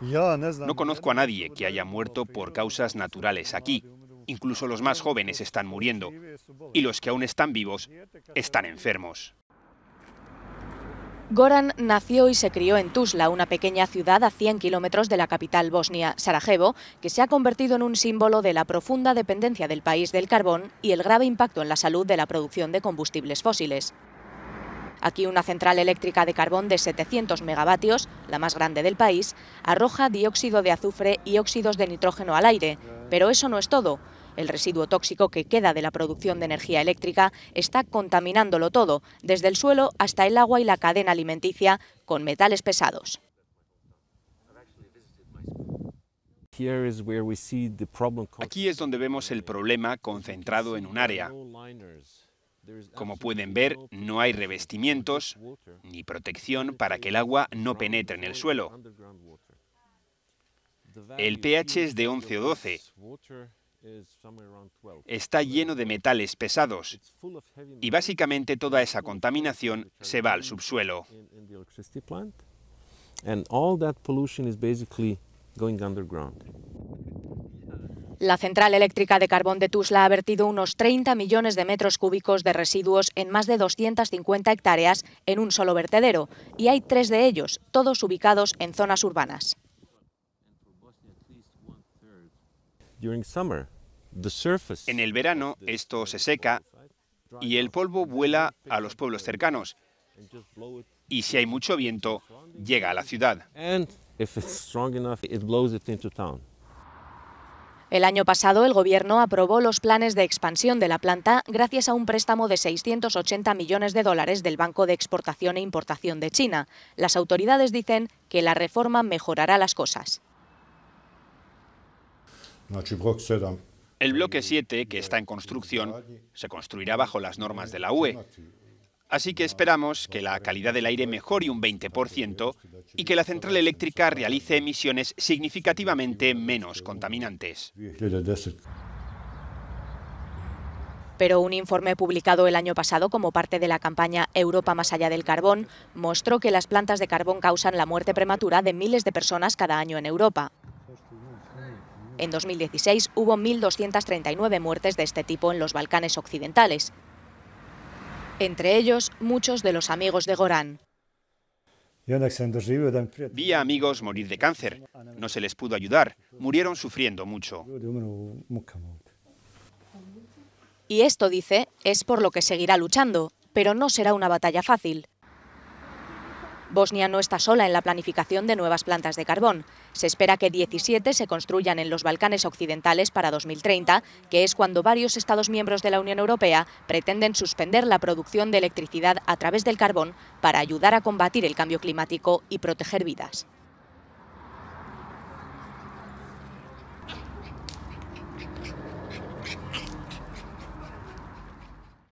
No conozco a nadie que haya muerto por causas naturales aquí. Incluso los más jóvenes están muriendo y los que aún están vivos están enfermos. Goran nació y se crió en Tuzla, una pequeña ciudad a 100 kilómetros de la capital bosnia, Sarajevo, que se ha convertido en un símbolo de la profunda dependencia del país del carbón y el grave impacto en la salud de la producción de combustibles fósiles. Aquí una central eléctrica de carbón de 700 megavatios, la más grande del país, arroja dióxido de azufre y óxidos de nitrógeno al aire. Pero eso no es todo. El residuo tóxico que queda de la producción de energía eléctrica está contaminándolo todo, desde el suelo hasta el agua y la cadena alimenticia, con metales pesados. Aquí es donde vemos el problema concentrado en un área. Como pueden ver, no hay revestimientos ni protección para que el agua no penetre en el suelo. El pH es de 11 o 12. Está lleno de metales pesados y básicamente toda esa contaminación se va al subsuelo. La central eléctrica de carbón de Tusla ha vertido unos 30 millones de metros cúbicos de residuos en más de 250 hectáreas en un solo vertedero, y hay tres de ellos, todos ubicados en zonas urbanas. En el verano esto se seca y el polvo vuela a los pueblos cercanos. Y si hay mucho viento, llega a la ciudad. El año pasado, el Gobierno aprobó los planes de expansión de la planta gracias a un préstamo de 680 millones de dólares del Banco de Exportación e Importación de China. Las autoridades dicen que la reforma mejorará las cosas. El bloque 7, que está en construcción, se construirá bajo las normas de la UE. Así que esperamos que la calidad del aire mejore un 20% y que la central eléctrica realice emisiones significativamente menos contaminantes. Pero un informe publicado el año pasado como parte de la campaña Europa más allá del carbón mostró que las plantas de carbón causan la muerte prematura de miles de personas cada año en Europa. En 2016 hubo 1.239 muertes de este tipo en los Balcanes Occidentales, entre ellos muchos de los amigos de Gorán. Vi a amigos morir de cáncer, no se les pudo ayudar, murieron sufriendo mucho. Y esto, dice, es por lo que seguirá luchando, pero no será una batalla fácil. Bosnia no está sola en la planificación de nuevas plantas de carbón. Se espera que 17 se construyan en los Balcanes Occidentales para 2030, que es cuando varios Estados miembros de la Unión Europea pretenden suspender la producción de electricidad a través del carbón para ayudar a combatir el cambio climático y proteger vidas.